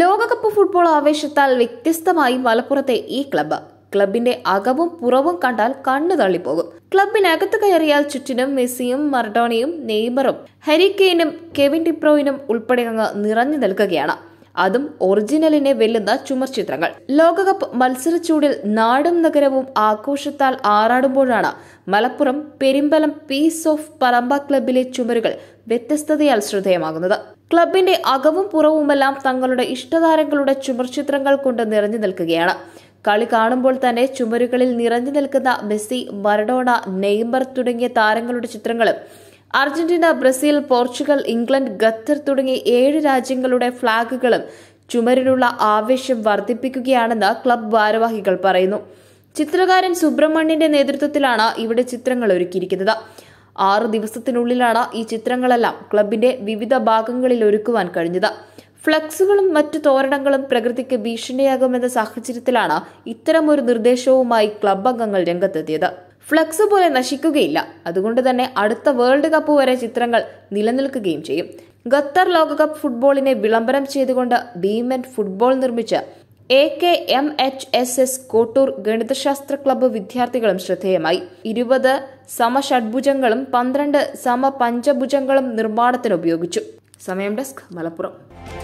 ലോകകപ്പ് ഫുട്ബോൾ ആവേശത്താൽ വ്യത്യസ്തമായി മലപ്പുറത്തെ ഈ ക്ലബ്ബ് ക്ലബിന്റെ അകവും പുറവും കണ്ടാൽ കണ്ണു തള്ളിപ്പോകും ക്ലബിനകത്ത് കയറിയാൽ ചുറ്റിനും മെസ്സിയും മർഡോണയും നെയ്മറും ഹരിക്കെയിനും കെവിൻ ഡിപ്രോയിനും ഉൾപ്പെടെ അങ്ങ് നിറഞ്ഞു നിൽക്കുകയാണ് അതും ഒറിജിനലിനെ വെല്ലുന്ന ചുമർ ചിത്രങ്ങൾ ലോകകപ്പ് മത്സരച്ചൂടിൽ നാടും നഗരവും ആഘോഷത്താൽ ആറാടുമ്പോഴാണ് മലപ്പുറം പെരിമ്പലം പീസ് ഓഫ് പറമ്പ ക്ലബിലെ ചുമരുകൾ വ്യത്യസ്തതയാൽ ശ്രദ്ധേയമാകുന്നത് ക്ലബിന്റെ അകവും പുറവുമെല്ലാം തങ്ങളുടെ ഇഷ്ടതാരങ്ങളുടെ ചുമർചിത്രങ്ങൾ കൊണ്ട് നിറഞ്ഞു നിൽക്കുകയാണ് കളി കാണുമ്പോൾ തന്നെ ചുമരുകളിൽ നിറഞ്ഞു നിൽക്കുന്ന മെസ്സി മറഡോണ നെയ്മർ തുടങ്ങിയ താരങ്ങളുടെ ചിത്രങ്ങളും Argentina Brazil Portugal England Qatar തുടങ്ങി ഏഴ് രാജ്യങ്ങളുടെ ഫ്ളാഗുകളും ചുമരിലുള്ള ആവേശം വർദ്ധിപ്പിക്കുകയാണെന്ന് ക്ലബ് ഭാരവാഹികൾ പറയുന്നു ചിത്രകാരൻ സുബ്രഹ്മണ്യന്റെ നേതൃത്വത്തിലാണ് ഇവിടെ ചിത്രങ്ങൾ ഒരുക്കിയിരിക്കുന്നത് ആറ് ദിവസത്തിനുള്ളിലാണ് ഈ ചിത്രങ്ങളെല്ലാം ക്ലബിന്റെ വിവിധ ഭാഗങ്ങളിൽ ഒരുക്കുവാൻ കഴിഞ്ഞത് ഫ്ലക്സുകളും മറ്റു തോരണങ്ങളും പ്രകൃതിക്ക് ഭീഷണിയാകുമെന്ന സാഹചര്യത്തിലാണ് ഇത്തരമൊരു നിർദ്ദേശവുമായി ക്ലബ് അംഗങ്ങൾ രംഗത്തെത്തിയത് ഫ്ലക്സ് പോലെ നശിക്കുകയില്ല അതുകൊണ്ട് തന്നെ അടുത്ത വേൾഡ് കപ്പ് വരെ ചിത്രങ്ങൾ നിലനിൽക്കുകയും ചെയ്യും ഖത്തർ ലോകകപ്പ് ഫുട്ബോളിനെ വിളംബരം ചെയ്തുകൊണ്ട് ഭീമൻ ഫുട്ബോൾ നിർമ്മിച്ച A K M H S S Kottoor ഗണിതശാസ്ത്ര ക്ലബ്ബ് വിദ്യാർത്ഥികളും ശ്രദ്ധേയമായി ഇരുപത് സമഷഡ്ഭുജങ്ങളും പന്ത്രണ്ട് സമ പഞ്ചഭുജങ്ങളും നിർമ്മാണത്തിന് ഉപയോഗിച്ചു സമയം ഡെസ്ക് മലപ്പുറം